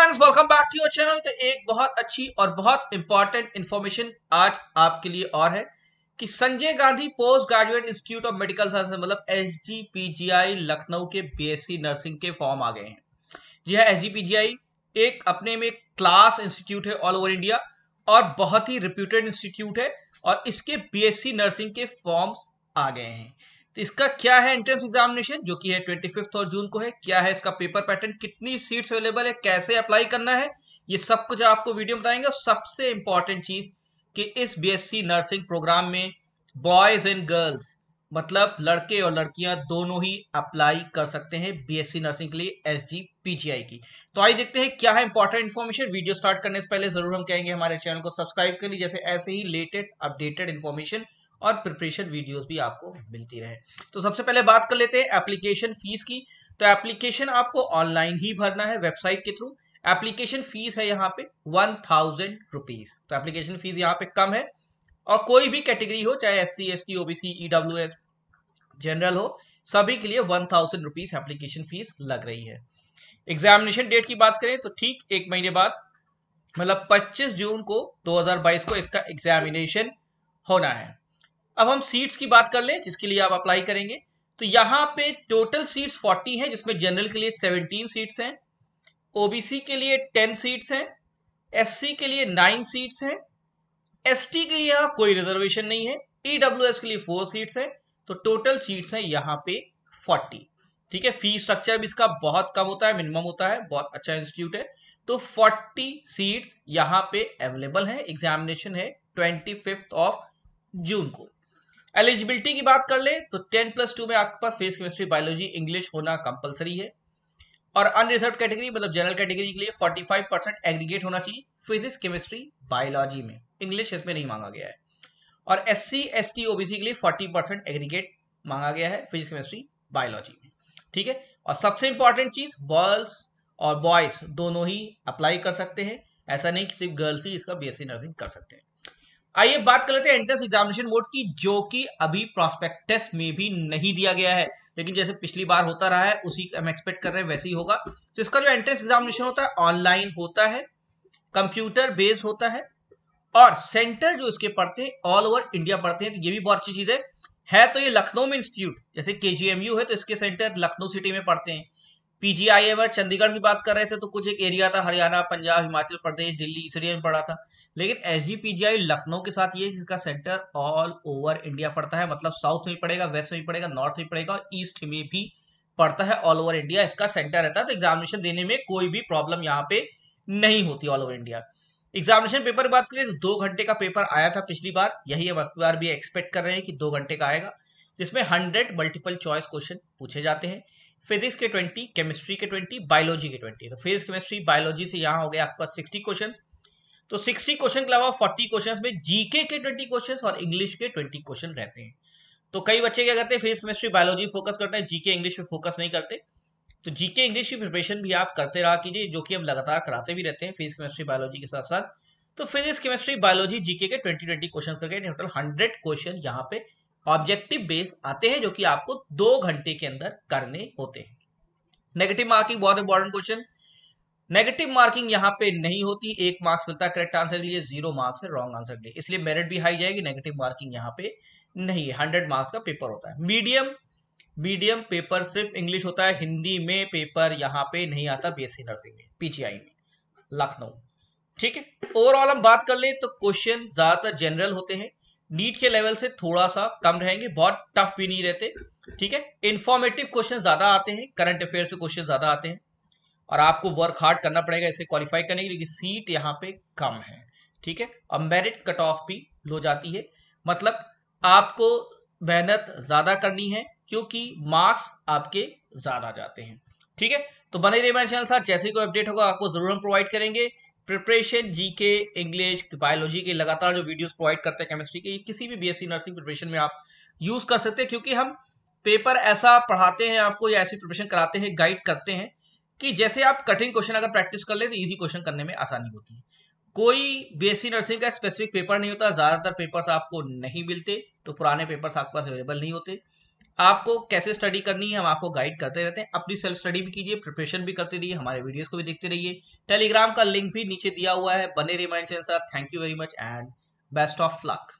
friends welcome back to your channel तो एक बहुत अच्छी और बहुत इंपॉर्टेंट इंफॉर्मेशन आज आपके लिए और है कि Sanjay Gandhi post graduate institute of medical science मतलब एस लखनऊ के बीएससी नर्सिंग के फॉर्म आ गए हैं जी हाँ एस एक अपने में क्लास इंस्टीट्यूट है ऑल ओवर इंडिया और बहुत ही रिप्यूटेड इंस्टीट्यूट है और इसके बी नर्सिंग के फॉर्म्स आ गए हैं तो इसका क्या है एंट्रेंस एग्जामिनेशन जो कि है ट्वेंटी फिफ्थ और जून को है क्या है इसका पेपर पैटर्न कितनी सीट्स अवेलेबल है कैसे अप्लाई करना है ये सब कुछ आपको वीडियो बताएंगे और सबसे इंपॉर्टेंट चीज कि इस बीएससी नर्सिंग प्रोग्राम में बॉयज एंड गर्ल्स मतलब लड़के और लड़कियां दोनों ही अप्लाई कर सकते हैं बीएससी नर्सिंग के लिए एस जी पीजीआई की तो आइए देखते हैं क्या है इंपॉर्टेंट इन्फॉर्मेशन वीडियो स्टार्ट करने से पहले जरूर हम कहेंगे हमारे चैनल को सब्सक्राइब कर लीजिए जैसे ऐसे ही लेटेस्ट अपडेटेड इन्फॉर्मेशन और प्रिपरेशन वीडियोस भी आपको मिलती रहे तो सबसे पहले बात कर लेते हैं एप्लीकेशन फीस की तो एप्लीकेशन आपको ऑनलाइन ही भरना है वेबसाइट के थ्रू एप्लीकेशन फीस है यहाँ पे वन थाउजेंड रुपीज तो एप्लीकेशन फीस यहाँ पे कम है और कोई भी कैटेगरी हो चाहे S C S T OBC EWS general हो सभी के लिए one thousand rupees application fees लग रही है एग्जामिनेशन डेट की बात करें तो ठीक एक महीने बाद मतलब 25 जून को 2022 को इसका एग्जामिनेशन होना है अब हम सीट्स की बात कर लें जिसके लिए आप अप्लाई करेंगे तो यहाँ पे टोटल सीट्स 40 हैं जिसमें जनरल के लिए 17 सीट्स हैं ओबीसी के लिए 10 सीट्स हैं एससी के लिए 9 सीट्स हैं एसटी के लिए यहाँ कोई रिजर्वेशन नहीं है ईडब्ल्यूएस e के लिए 4 सीट्स हैं तो टोटल सीट्स हैं यहाँ पे 40 ठीक है फी स्ट्रक्चर भी इसका बहुत कम होता है मिनिमम होता है बहुत अच्छा इंस्टीट्यूट है तो 40 सीट्स यहाँ पे अवेलेबल है एग्जामिनेशन है ट्वेंटी ऑफ जून को एलिजिबिलिटी की बात कर ले तो टेन प्लस टू में आपके पास फेस केमिस्ट्री बायोलॉजी इंग्लिश होना कंपलसरी है और अनरिजर्व कैटेगरी मतलब जनरल कैटेगरी के लिए 45 परसेंट एग्रीगेट होना चाहिए फिजिक्स केमिस्ट्री बायोलॉजी में इंग्लिश इसमें नहीं मांगा गया है और S C S T OBC के लिए 40 परसेंट एग्रीगेट मांगा गया है फिजिक्स केमिस्ट्री बायोलॉजी में ठीक है और सबसे इंपॉर्टेंट चीज गर्ल्स और बॉयज दोनों ही अप्लाई कर सकते हैं ऐसा नहीं कि सिर्फ गर्ल्स ही इसका बी नर्सिंग कर सकते हैं आइए बात कर लेते हैं एंट्रेंस एग्जामिनेशन बोर्ड की जो कि अभी प्रोस्पेक्टस में भी नहीं दिया गया है लेकिन जैसे पिछली बार होता रहा है उसी हम एक्सपेक्ट कर रहे हैं वैसे ही होगा तो इसका जो एंट्रेंस एग्जामिनेशन होता है ऑनलाइन होता है कंप्यूटर बेस्ड होता है और सेंटर जो इसके पढ़ते हैं ऑल ओवर इंडिया पढ़ते हैं तो ये भी बहुत अच्छी चीज है है तो ये लखनऊ में इंस्टीट्यूट जैसे के है तो इसके सेंटर लखनऊ सिटी में पढ़ते हैं पीजीआई अगर चंडीगढ़ की बात कर रहे थे तो कुछ एक एरिया था हरियाणा पंजाब हिमाचल प्रदेश दिल्ली इस में पढ़ा था लेकिन एस लखनऊ के साथ ये इसका सेंटर ऑल ओवर इंडिया पड़ता है मतलब साउथ में पड़ेगा वेस्ट में पड़ेगा नॉर्थ में पड़ेगा और ईस्ट में भी पड़ता है ऑल ओवर इंडिया इसका सेंटर रहता है तो एग्जामिनेशन देने में कोई भी प्रॉब्लम यहाँ पे नहीं होती all over India examination paper की बात करें तो दो घंटे का पेपर आया था पिछली बार यही हम अगली बार भी एक्सपेक्ट कर रहे हैं कि दो घंटे का आएगा जिसमें हंड्रेड मल्टीपल चॉइस क्वेश्चन पूछे जाते हैं फिजिक्स के ट्वेंटी केमिस्ट्री के ट्वेंटी बायोलॉजी के ट्वेंटी तो फिजिक्स केमिस्ट्री बायोलॉजी से यहाँ हो गया आपका सिक्सटी क्वेश्चन तो 60 क्वेश्चन के अलावा 40 क्वेश्चन में जीके के 20 क्वेश्चन और इंग्लिश के 20 क्वेश्चन रहते हैं तो कई बच्चे क्या करते हैं फिजिक्स केमिस्ट्री बायोलॉजी फोकस करते हैं जीके इंग्लिश पे फोकस नहीं करते तो जीके इंग्लिश की प्रिपरेशन भी आप करते रहा कीजिए जो कि हम लगातार कराते भी रहते हैं फिजिक्स केमिस्ट्री बायोलॉजी के साथ साथ तो फिजिक्स केमिस्ट्री बायोलॉजी जीके के ट्वेंटी ट्वेंटी क्वेश्चन करके टोटल हंड्रेड क्वेश्चन यहाँ पे ऑब्जेक्टिव बेस आते हैं जो कि आपको दो घंटे के अंदर करने होते हैं नेगेटिव मार्किंग बहुत इंपॉर्टेंट क्वेश्चन नेगेटिव मार्किंग यहाँ पे नहीं होती एक मार्क्स मिलता है करेक्ट आंसर के लिए जीरो मार्क्स है रॉन्ग आंसर के लिए इसलिए मेरिट भी हाई जाएगी नेगेटिव मार्किंग यहाँ पे नहीं है हंड्रेड मार्क्स का पेपर होता है मीडियम मीडियम पेपर सिर्फ इंग्लिश होता है हिंदी में पेपर यहाँ पे नहीं आता बीएससी नर्सिंग में पीजीआई में लखनऊ ठीक है ओवरऑल हम बात कर ले तो क्वेश्चन ज्यादातर जनरल होते हैं नीट के लेवल से थोड़ा सा कम रहेंगे बहुत टफ भी नहीं रहते ठीक है इन्फॉर्मेटिव क्वेश्चन ज्यादा आते हैं करंट अफेयर से क्वेश्चन ज्यादा आते हैं और आपको वर्क हार्ड करना पड़ेगा इसे क्वालिफाई करने के लिए सीट यहाँ पे कम है ठीक है और मेरिट कट ऑफ भी लो जाती है मतलब आपको मेहनत ज़्यादा करनी है क्योंकि मार्क्स आपके ज़्यादा जाते हैं ठीक है तो बने रहिए मेरे चैनल साथ जैसे ही कोई अपडेट होगा आपको जरूर हम प्रोवाइड करेंगे प्रिपरेशन जीके इंग्लिश बायोलॉजी के लगातार जो वीडियोस प्रोवाइड करते हैं केमिस्ट्री के किसी भी बीएससी नर्सिंग प्रिपरेशन में आप यूज कर सकते हैं क्योंकि हम पेपर ऐसा पढ़ाते हैं आपको या ऐसी प्रिपरेशन कराते हैं गाइड करते हैं कि जैसे आप कठिन क्वेश्चन अगर प्रैक्टिस कर ले तो इजी क्वेश्चन करने में आसानी होती है कोई बीएससी नर्सिंग का स्पेसिफिक पेपर नहीं होता ज़्यादातर पेपर्स आपको नहीं मिलते तो पुराने पेपर्स आपके पास अवेलेबल नहीं होते आपको कैसे स्टडी करनी है हम आपको गाइड करते रहते हैं अपनी सेल्फ स्टडी भी कीजिए प्रिपरेशन भी करते रहिए हमारे वीडियोस को भी देखते रहिए टेलीग्राम का लिंक भी नीचे दिया हुआ है बने रहिए साथ thank you very much and best of luck